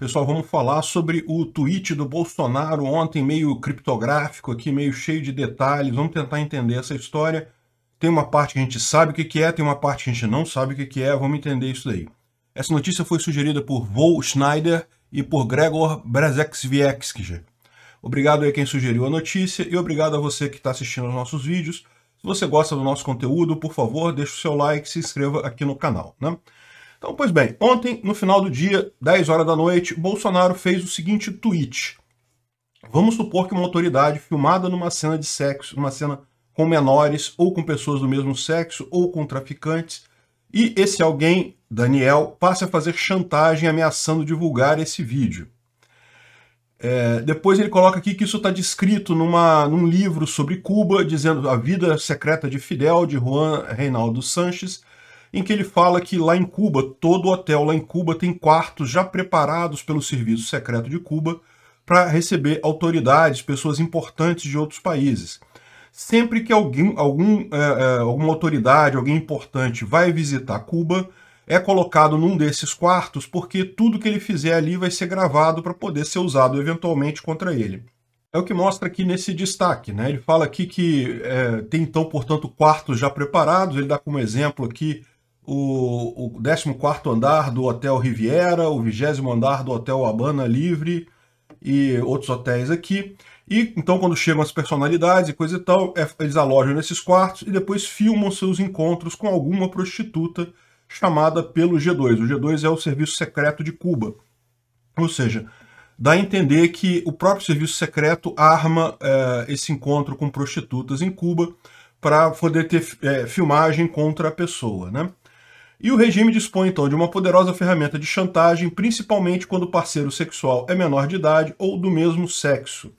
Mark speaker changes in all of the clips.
Speaker 1: Pessoal, vamos falar sobre o tweet do Bolsonaro ontem, meio criptográfico aqui, meio cheio de detalhes. Vamos tentar entender essa história. Tem uma parte que a gente sabe o que é, tem uma parte que a gente não sabe o que é. Vamos entender isso daí. Essa notícia foi sugerida por Vol Schneider e por Gregor Brezeksviekski. Obrigado a quem sugeriu a notícia e obrigado a você que está assistindo aos nossos vídeos. Se você gosta do nosso conteúdo, por favor, deixe o seu like e se inscreva aqui no canal. Né? Então, pois bem, ontem, no final do dia, 10 horas da noite, Bolsonaro fez o seguinte tweet. Vamos supor que uma autoridade filmada numa cena de sexo, numa cena com menores ou com pessoas do mesmo sexo ou com traficantes, e esse alguém, Daniel, passe a fazer chantagem ameaçando divulgar esse vídeo. É, depois ele coloca aqui que isso está descrito numa, num livro sobre Cuba, dizendo a vida secreta de Fidel, de Juan Reinaldo Sanches, em que ele fala que lá em Cuba, todo hotel lá em Cuba tem quartos já preparados pelo Serviço Secreto de Cuba para receber autoridades, pessoas importantes de outros países. Sempre que alguém, algum, é, é, alguma autoridade, alguém importante vai visitar Cuba, é colocado num desses quartos porque tudo que ele fizer ali vai ser gravado para poder ser usado eventualmente contra ele. É o que mostra aqui nesse destaque. Né? Ele fala aqui que é, tem então, portanto, quartos já preparados. Ele dá como exemplo aqui o, o 14 andar do Hotel Riviera, o 20 andar do Hotel Habana Livre e outros hotéis aqui. E então, quando chegam as personalidades e coisa e tal, é, eles alojam nesses quartos e depois filmam seus encontros com alguma prostituta chamada pelo G2. O G2 é o Serviço Secreto de Cuba. Ou seja, dá a entender que o próprio Serviço Secreto arma é, esse encontro com prostitutas em Cuba para poder ter é, filmagem contra a pessoa, né? E o regime dispõe então de uma poderosa ferramenta de chantagem, principalmente quando o parceiro sexual é menor de idade ou do mesmo sexo.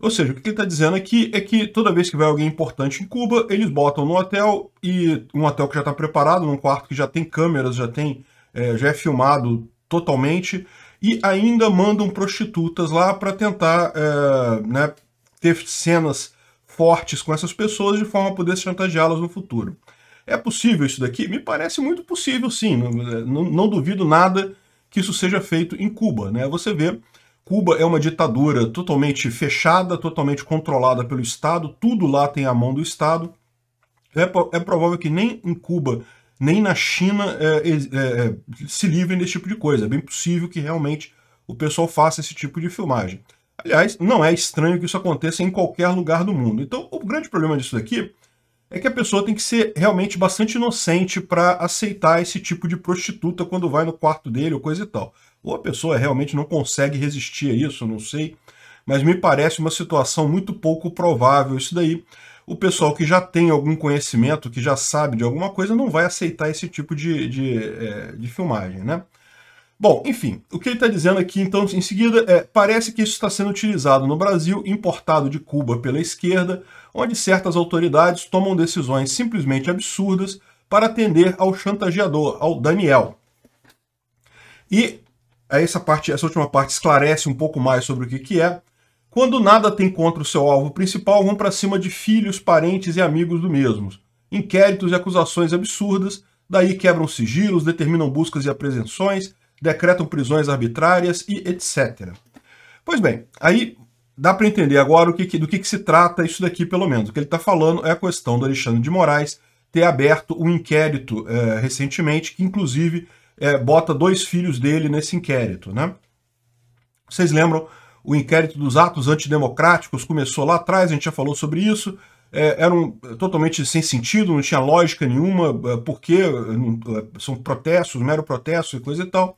Speaker 1: Ou seja, o que ele está dizendo aqui é que toda vez que vai alguém importante em Cuba, eles botam no hotel e um hotel que já está preparado, num quarto que já tem câmeras, já tem, é, já é filmado totalmente, e ainda mandam prostitutas lá para tentar é, né, ter cenas fortes com essas pessoas de forma a poder chantageá-las no futuro. É possível isso daqui? Me parece muito possível, sim. Não, é, não, não duvido nada que isso seja feito em Cuba. Né? Você vê, Cuba é uma ditadura totalmente fechada, totalmente controlada pelo Estado, tudo lá tem a mão do Estado. É, é provável que nem em Cuba, nem na China é, é, é, é se livrem desse tipo de coisa. É bem possível que realmente o pessoal faça esse tipo de filmagem. Aliás, não é estranho que isso aconteça em qualquer lugar do mundo. Então, o grande problema disso daqui é que a pessoa tem que ser realmente bastante inocente para aceitar esse tipo de prostituta quando vai no quarto dele ou coisa e tal. Ou a pessoa realmente não consegue resistir a isso, não sei. Mas me parece uma situação muito pouco provável isso daí. O pessoal que já tem algum conhecimento, que já sabe de alguma coisa, não vai aceitar esse tipo de, de, eh, de filmagem, né? Bom, enfim, o que ele está dizendo aqui, então, em seguida, é parece que isso está sendo utilizado no Brasil, importado de Cuba pela esquerda, onde certas autoridades tomam decisões simplesmente absurdas para atender ao chantageador, ao Daniel. E essa parte, essa última parte esclarece um pouco mais sobre o que, que é. Quando nada tem contra o seu alvo principal, vão para cima de filhos, parentes e amigos do mesmo. Inquéritos e acusações absurdas, daí quebram sigilos, determinam buscas e apreensões, decretam prisões arbitrárias e etc. Pois bem, aí dá para entender agora o que, do que, que, se trata isso daqui, pelo menos. O que ele está falando é a questão do Alexandre de Moraes ter aberto um inquérito é, recentemente, que inclusive é, bota dois filhos dele nesse inquérito. Né? Vocês lembram, o inquérito dos atos antidemocráticos começou lá atrás, a gente já falou sobre isso é, eram totalmente sem sentido, não tinha lógica nenhuma, é, porque é, é, são protestos, mero protesto e coisa e tal.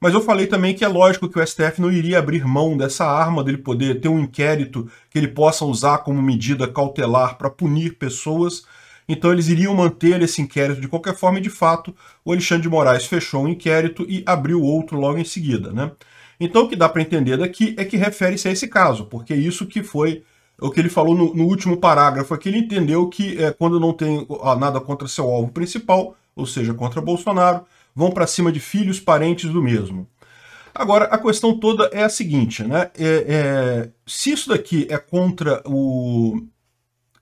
Speaker 1: Mas eu falei também que é lógico que o STF não iria abrir mão dessa arma dele poder ter um inquérito que ele possa usar como medida cautelar para punir pessoas. Então eles iriam manter esse inquérito de qualquer forma e de fato o Alexandre de Moraes fechou um inquérito e abriu outro logo em seguida, né? Então o que dá para entender daqui é que refere-se a esse caso, porque isso que foi é o que ele falou no, no último parágrafo, é que ele entendeu que é, quando não tem ah, nada contra seu alvo principal, ou seja, contra Bolsonaro, vão para cima de filhos, parentes do mesmo. Agora, a questão toda é a seguinte, né? É, é, se isso daqui é contra o,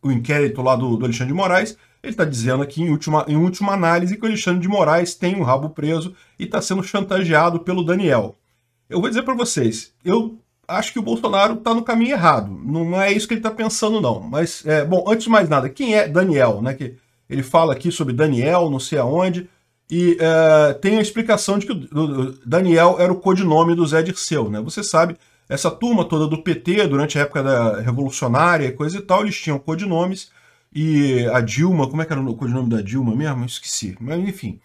Speaker 1: o inquérito lá do, do Alexandre de Moraes, ele está dizendo aqui, em última, em última análise, que o Alexandre de Moraes tem o um rabo preso e está sendo chantageado pelo Daniel. Eu vou dizer para vocês, eu acho que o Bolsonaro está no caminho errado. Não, é isso que ele está pensando, não. Mas, é, bom, antes de mais nada, quem é Daniel? Né, que ele fala aqui sobre Daniel, não sei aonde, e é, tem a explicação de que o Daniel era o codinome do Zé Dirceu. Né? Você sabe, essa turma toda do PT, durante a época da revolucionária e coisa e tal, eles tinham codinomes, e a Dilma, como é que era o codinome da Dilma mesmo? esqueci, mas enfim...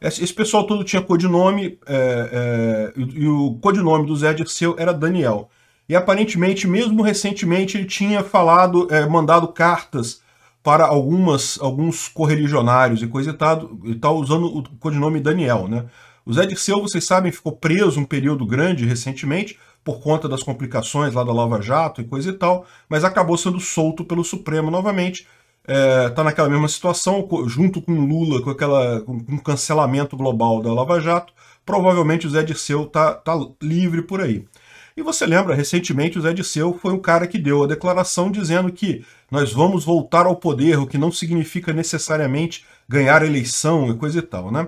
Speaker 1: Esse pessoal todo tinha codinome, é, é, e, e o codinome do Zé Dirceu era Daniel. E aparentemente, mesmo recentemente, ele tinha falado, é, mandado cartas para algumas, alguns correligionários e coisa e tal, e tal, usando o codinome Daniel. Né? O Zé Dirceu, vocês sabem, ficou preso um período grande recentemente, por conta das complicações lá da Lava Jato e coisa e tal, mas acabou sendo solto pelo Supremo novamente está é, naquela mesma situação, junto com Lula, com aquela com, com cancelamento global da Lava Jato, provavelmente o Zé Dirceu está tá livre por aí. E você lembra, recentemente o Zé Dirceu foi o cara que deu a declaração dizendo que nós vamos voltar ao poder, o que não significa necessariamente ganhar eleição e coisa e tal, né?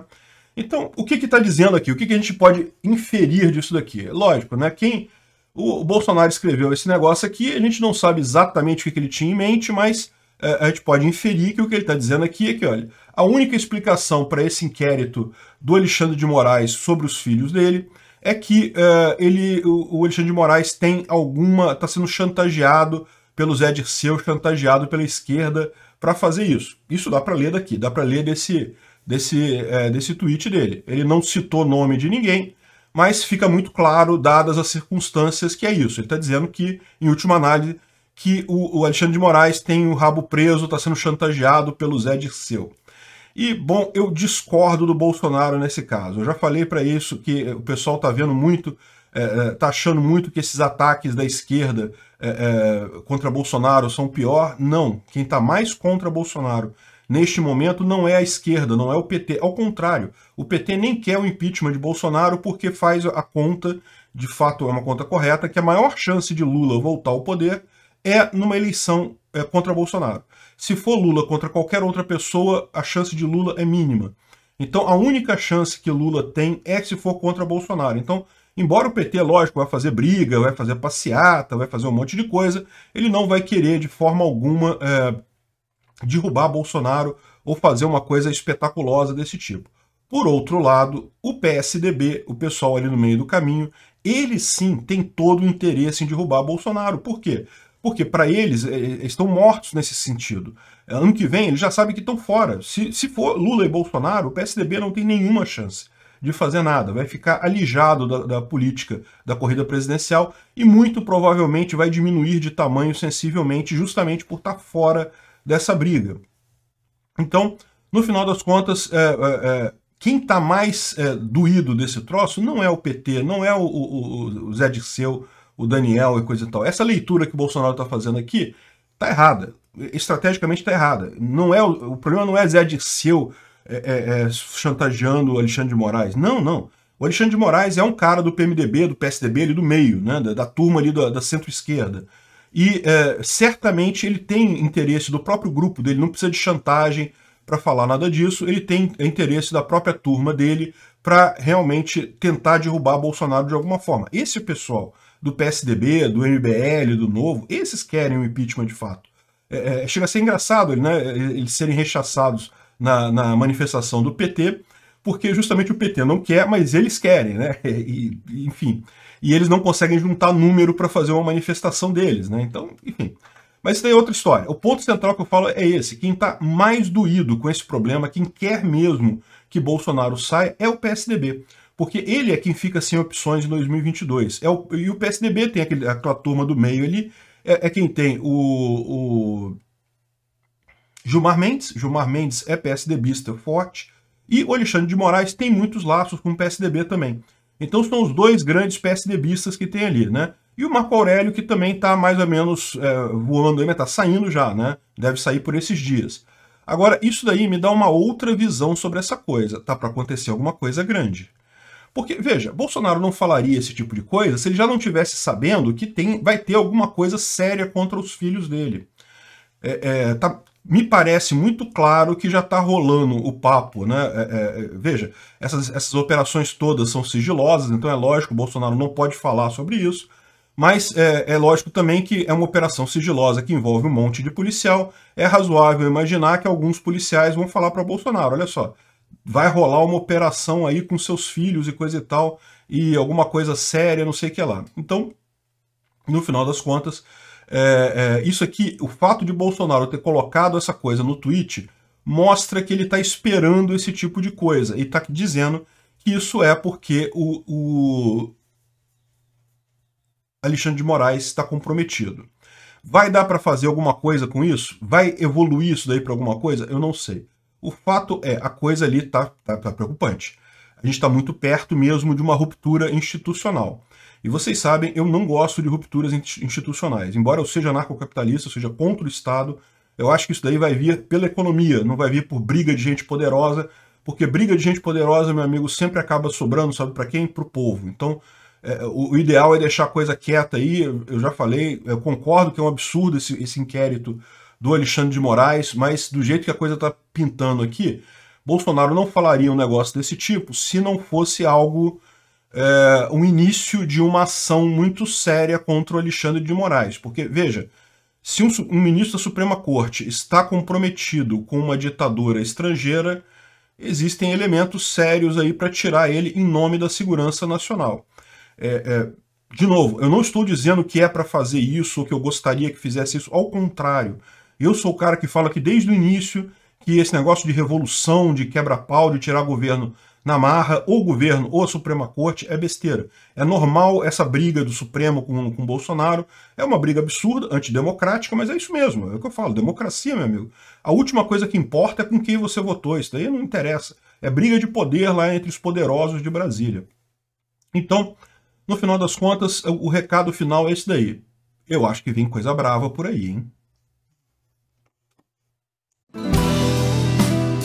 Speaker 1: Então, o que está dizendo aqui? O que, que, a gente pode inferir disso daqui? Lógico, né? Quem o, Bolsonaro escreveu esse negócio aqui, a gente não sabe exatamente o que ele tinha em mente, mas é, a gente pode inferir que o que ele está dizendo aqui é que, olha, a única explicação para esse inquérito do Alexandre de Moraes sobre os filhos dele é que uh, ele, o, Alexandre de Moraes tem alguma. está sendo chantageado pelo Zé Dirceu, chantageado pela esquerda para fazer isso. Isso dá para ler daqui, dá para ler desse, desse, é, desse tweet dele. Ele não citou nome de ninguém, mas fica muito claro, dadas as circunstâncias, que é isso. Ele está dizendo que, em última análise, que o, o Alexandre de Moraes tem o rabo preso, está sendo chantageado pelo Zé Dirceu. E, bom, eu discordo do Bolsonaro nesse caso. Eu já falei para isso que o pessoal está vendo muito, está é, é tá achando muito que esses ataques da esquerda é, é, contra Bolsonaro são pior. Não. Quem está mais contra Bolsonaro neste momento não é a esquerda, não é o PT. Ao contrário, o PT nem quer o impeachment de Bolsonaro porque faz a conta, de fato é uma conta correta, que a maior chance de Lula voltar ao poder é numa eleição é, contra Bolsonaro. Se for Lula contra qualquer outra pessoa, a chance de Lula é mínima. Então a única chance que Lula tem é se for contra Bolsonaro. Então, embora o PT, lógico, vai fazer briga, vai fazer passeata, vai fazer um monte de coisa, ele não vai querer de forma alguma é, derrubar Bolsonaro ou fazer uma coisa espetaculosa desse tipo. Por outro lado, o PSDB, o pessoal ali no meio do caminho, ele sim tem todo o interesse em derrubar Bolsonaro. Por quê? Porque para eles, eles é, é, estão mortos nesse sentido. É, ano que vem, eles já sabem que estão fora. Se, se for Lula e Bolsonaro, o PSDB não tem nenhuma chance de fazer nada. Vai ficar alijado da, da política da corrida presidencial e muito provavelmente vai diminuir de tamanho sensivelmente, justamente por estar tá fora dessa briga. Então, no final das contas, é, é, quem está mais doído desse troço não é o PT, não é o, o, o Zé Dirceu, o Daniel e coisa e tal. Essa leitura que o Bolsonaro está fazendo aqui está errada. Estrategicamente está errada. Não é o, problema não é Zé Dirceu é, é, é, chantageando o Alexandre de Moraes. Não, não. O Alexandre de Moraes é um cara do PMDB, do PSDB, ali do meio, né? da, da turma ali da, da centro-esquerda. E é, certamente ele tem interesse do próprio grupo dele, não precisa de chantagem para falar nada disso, ele tem interesse da própria turma dele para realmente tentar derrubar Bolsonaro de alguma forma. Esse pessoal do PSDB, do MBL, do Novo, esses querem o impeachment de fato. É, é, chega a ser engraçado né, eles serem rechaçados na, na, manifestação do PT, porque justamente o PT não quer, mas eles querem, né? E, enfim, e eles não conseguem juntar número para fazer uma manifestação deles, né? Então, enfim. Mas isso tem outra história. O ponto central que eu falo é esse: quem está mais doído com esse problema, quem quer mesmo que Bolsonaro saia, é o PSDB porque ele é quem fica sem opções em 2022. É o, e o PSDB tem aquele, aquela turma do meio ali, é, é quem tem o, o, Gilmar Mendes, Gilmar Mendes é PSDBista forte, e o Alexandre de Moraes tem muitos laços com o PSDB também. Então são os dois grandes PSDBistas que tem ali, né? E o Marco Aurélio, que também está mais ou menos é, voando, está saindo já, né? Deve sair por esses dias. Agora, isso daí me dá uma outra visão sobre essa coisa. Tá para acontecer alguma coisa grande. Porque, veja, Bolsonaro não falaria esse tipo de coisa se ele já não tivesse sabendo que tem, vai ter alguma coisa séria contra os filhos dele. É, é, tá, me parece muito claro que já está rolando o papo, né? É, é, veja, essas, essas operações todas são sigilosas, então é lógico, Bolsonaro não pode falar sobre isso. Mas é, é, lógico também que é uma operação sigilosa que envolve um monte de policial. É razoável imaginar que alguns policiais vão falar para Bolsonaro: olha só, vai rolar uma operação aí com seus filhos e coisa e tal, e alguma coisa séria, não sei o que lá. Então, no final das contas, é, é, isso aqui, o fato de Bolsonaro ter colocado essa coisa no tweet, mostra que ele está esperando esse tipo de coisa, e está dizendo que isso é porque o, o Alexandre de Moraes está comprometido. Vai dar para fazer alguma coisa com isso? Vai evoluir isso daí para alguma coisa? Eu não sei. O fato é, a coisa ali está tá, tá preocupante. A gente está muito perto mesmo de uma ruptura institucional. E vocês sabem, eu não gosto de rupturas institucionais. Embora eu seja anarcocapitalista, seja contra o Estado, eu acho que isso daí vai vir pela economia, não vai vir por briga de gente poderosa, porque briga de gente poderosa, meu amigo, sempre acaba sobrando, sabe para quem? Para o povo. Então, é, o, o, ideal é deixar a coisa quieta aí, eu, eu já falei, eu concordo que é um absurdo esse, esse inquérito do Alexandre de Moraes, mas do jeito que a coisa está pintando aqui, Bolsonaro não falaria um negócio desse tipo se não fosse algo, é, um início de uma ação muito séria contra o Alexandre de Moraes. Porque, veja, se um, um ministro da Suprema Corte está comprometido com uma ditadura estrangeira, existem elementos sérios aí para tirar ele em nome da segurança nacional. É, é, de novo, eu não estou dizendo que é para fazer isso ou que eu gostaria que fizesse isso, ao contrário. Eu sou o cara que fala que desde o início que esse negócio de revolução, de quebra-pau, de tirar governo na marra, ou governo ou a Suprema Corte, é besteira. É normal essa briga do Supremo com, com Bolsonaro. É uma briga absurda, antidemocrática, mas é isso mesmo. É o que eu falo, democracia, meu amigo. A última coisa que importa é com quem você votou. Isso daí não interessa. É briga de poder lá entre os poderosos de Brasília. Então, no final das contas, o recado final é esse daí. Eu acho que vem coisa brava por aí, hein?